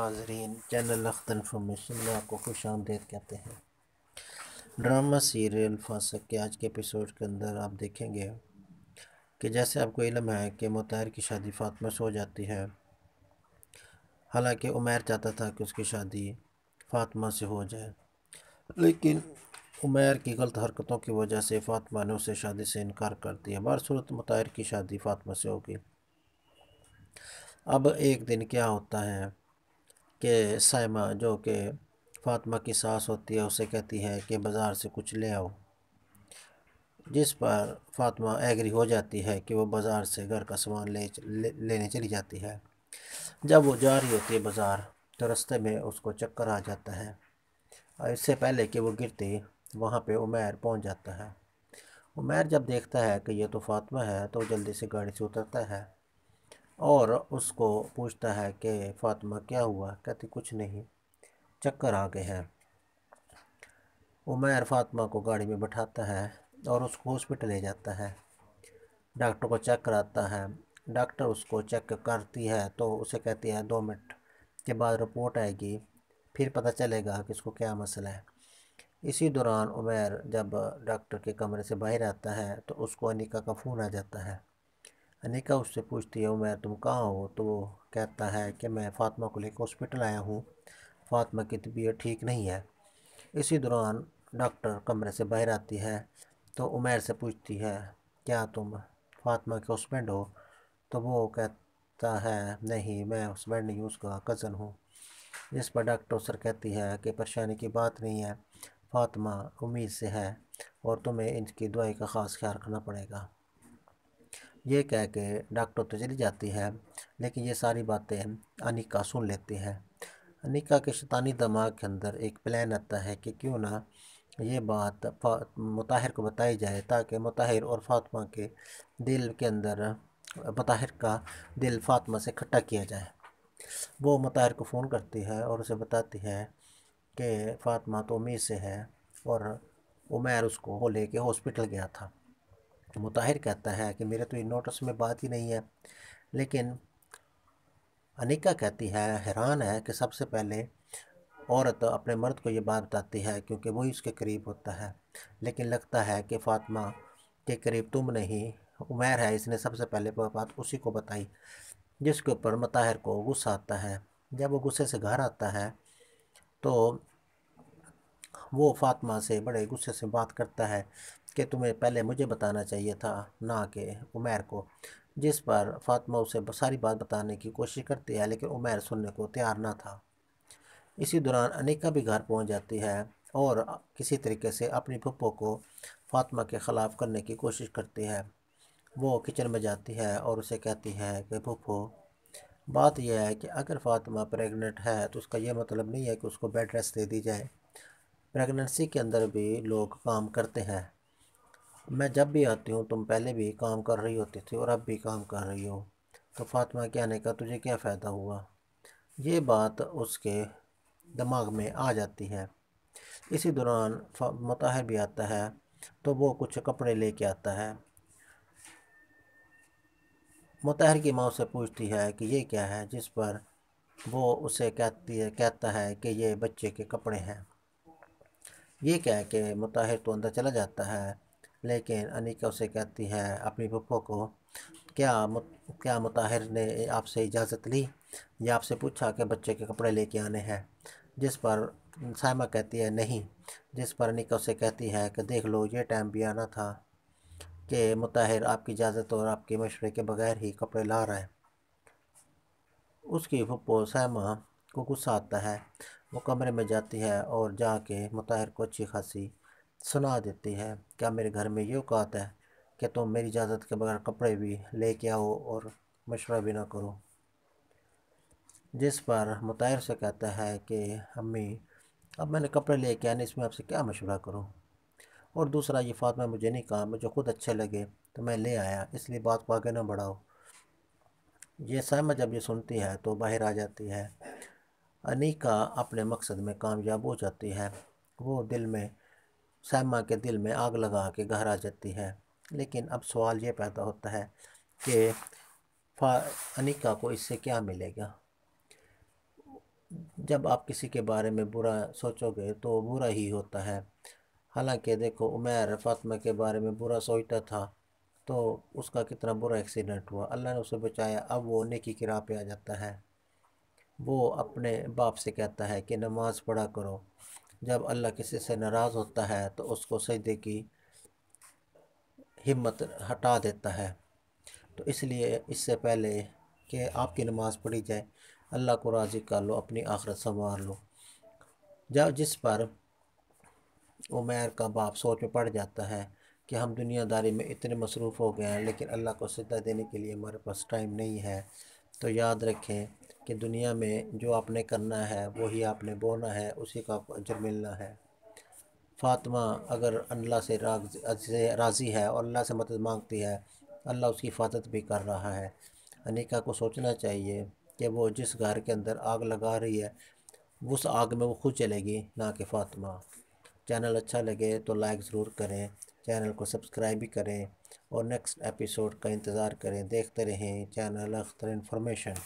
नाजरीन channel अख्त information में आपको खुश आमदेद कहते हैं ड्रामा सीरियल फासक के आज के एपिसोड के अंदर आप देखेंगे कि जैसे आपको इलम है कि मतहर की शादी फातमा से हो जाती है हालांकि उमैर चाहता था कि उसकी शादी फातमा से हो जाए लेकिन उमैर की गलत हरकतों की वजह से फातमा ने उसे शादी से इनकार कर दिया बार सूरत मतहर की शादी फातमा से होगी अब एक दिन क्या होता है कि सैमा जो कि फातिमा की सास होती है उसे कहती है कि बाज़ार से कुछ ले आओ जिस पर फातिमा एग्री हो जाती है कि वो बाज़ार से घर का सामान ले, ले लेने चली जाती है जब वो जा रही होती है बाज़ार तो रस्ते में उसको चक्कर आ जाता है और इससे पहले कि वो गिरती वहाँ पे उमैर पहुँच जाता है उमैर जब देखता है कि ये तो फातिमा है तो जल्दी से गाड़ी से उतरता है और उसको पूछता है कि फातिमा क्या हुआ कहती कुछ नहीं चक्कर आ गए हैं उमैर फातिमा को गाड़ी में बैठाता है और उसको हॉस्पिटल ले जाता है डॉक्टर को चेक कराता है डॉक्टर उसको चेक करती है तो उसे कहती है दो मिनट के बाद रिपोर्ट आएगी फिर पता चलेगा कि इसको क्या मसला है इसी दौरान उमैर जब डॉक्टर के कमरे से बाहर आता है तो उसको अनिका का फ़ोन आ जाता है अनिका उससे पूछती है उमैर तुम कहाँ हो तो वो कहता है कि मैं फ़ातिमा को लेकर हॉस्पिटल आया हूँ फ़ातिमा की तबीयत ठीक नहीं है इसी दौरान डॉक्टर कमरे से बाहर आती है तो उमैर से पूछती है क्या तुम फ़ातिमा के हस्बैंड हो तो वो कहता है नहीं मैं हस्बैंड नहीं उसका कज़न हूँ जिस पर डॉक्टर सर कहती है कि परेशानी की बात नहीं है फातिमा उम्मीद से है और तुम्हें इनकी दवाई का ख़ास ख्याल रखना पड़ेगा ये कह के डॉक्टर तो चली जाती है लेकिन ये सारी बातें अनिका सुन लेती है अनिका के शैतानी दिमाग के अंदर एक प्लान आता है कि क्यों ना ये बात मुताहिर को बताई जाए ताकि मुताहिर और फातमा के दिल के अंदर मुताहिर का दिल फातमा से इकट्ठा किया जाए वो मुताहिर को फ़ोन करती है और उसे बताती है कि फ़ातिमा तो उम्मीद से है और उमैर उसको ले के हॉस्पिटल गया था तो मुताहिर कहता है कि मेरे तो इन नोटिस में बात ही नहीं है लेकिन अनिका कहती है हैरान है कि सबसे पहले औरत अपने मर्द को ये बात बताती है क्योंकि वही उसके करीब होता है लेकिन लगता है कि फ़ातिमा के करीब तुम नहीं उमैर है इसने सबसे पहले बात उसी को बताई जिसके ऊपर मताहिर को गुस्सा आता है जब वो गुस्से से घर आता है तो वो फातिमा से बड़े गुस्से से बात करता है कि तुम्हें पहले मुझे बताना चाहिए था ना कि उमैर को जिस पर फातिमा उसे सारी बात बताने की कोशिश करती है लेकिन उमैर सुनने को तैयार ना था इसी दौरान अनिका भी घर पहुंच जाती है और किसी तरीके से अपनी पप्पो को फातमा के ख़िलाफ़ करने की कोशिश करती है वो किचन में जाती है और उसे कहती है कि पप्पो बात यह है कि अगर फातिमा प्रेग्नेंट है तो उसका यह मतलब नहीं है कि उसको बेड रेस्ट दे दी जाए प्रेगनेंसी के अंदर भी लोग काम करते हैं मैं जब भी आती हूँ तुम पहले भी काम कर रही होती थी और अब भी काम कर रही हो तो फातिमा के आने का तुझे क्या फ़ायदा हुआ ये बात उसके दिमाग में आ जाती है इसी दौरान मतहर भी आता है तो वो कुछ कपड़े लेके आता है मतहर की माँ उसे पूछती है कि ये क्या है जिस पर वो उसे कहती है कहता है कि ये बच्चे के कपड़े हैं ये कह के मुताहिर तो अंदर चला जाता है लेकिन अनिका उसे कहती है अपनी पप्पो को क्या मुत, क्या मुताहिर ने आपसे इजाज़त ली या आपसे पूछा कि बच्चे के कपड़े लेके आने हैं जिस पर सायमा कहती है नहीं जिस पर अनिका उसे कहती है कि देख लो ये टाइम भी आना था कि मुताहिर आपकी इजाज़त और आपके मशवरे के बगैर ही कपड़े ला रहा है उसकी पप्पो सैमा को गुस्सा आता है वो कमरे में जाती है और जाके मुताहिर को अच्छी खासी सुना देती है क्या मेरे घर में ये औकात है कि तुम मेरी इजाज़त के बगैर कपड़े भी ले के आओ और मशवरा भी ना करो जिस पर मुताहिर से कहता है कि अम्मी अब मैंने कपड़े ले के आने इसमें आपसे क्या मशवरा करूँ और दूसरा ये फातमा मुझे नहीं कहा मुझे खुद अच्छे लगे तो मैं ले आया इसलिए बात को आगे ना बढ़ाओ ये सहमत जब ये सुनती है तो बाहर आ जाती है अनीका अपने मकसद में कामयाब हो जाती है वो दिल में सैमा के दिल में आग लगा के घर आ जाती है लेकिन अब सवाल ये पैदा होता है कि अनिका को इससे क्या मिलेगा जब आप किसी के बारे में बुरा सोचोगे तो बुरा ही होता है हालांकि देखो उमैर फातमा के बारे में बुरा सोचता था तो उसका कितना बुरा एक्सीडेंट हुआ अल्लाह ने उसे बचाया अब वो नेकी की राह पे आ जाता है वो अपने बाप से कहता है कि नमाज़ पढ़ा करो जब अल्लाह किसी से नाराज़ होता है तो उसको सजदे की हिम्मत हटा देता है तो इसलिए इससे पहले कि आपकी नमाज़ पढ़ी जाए अल्लाह को राज़ी कर लो अपनी आखरत संवार लो जब जिस पर उमेर का बाप सोच में पड़ जाता है कि हम दुनियादारी में इतने मसरूफ़ हो गए हैं लेकिन अल्लाह को सजदा देने के लिए हमारे पास टाइम नहीं है तो याद रखें कि दुनिया में जो आपने करना है वही आपने बोना है उसी का आपको अजर मिलना है फातिमा अगर अल्लाह से राज़ी है और अल्लाह से मदद मांगती है अल्लाह उसकी हिफाजत भी कर रहा है अनिका को सोचना चाहिए कि वो जिस घर के अंदर आग लगा रही है उस आग में वो खुद चलेगी ना कि फातिमा चैनल अच्छा लगे तो लाइक ज़रूर करें चैनल को सब्सक्राइब भी करें और नेक्स्ट एपिसोड का इंतज़ार करें देखते रहें चैनल अख्तर इन्फॉर्मेशन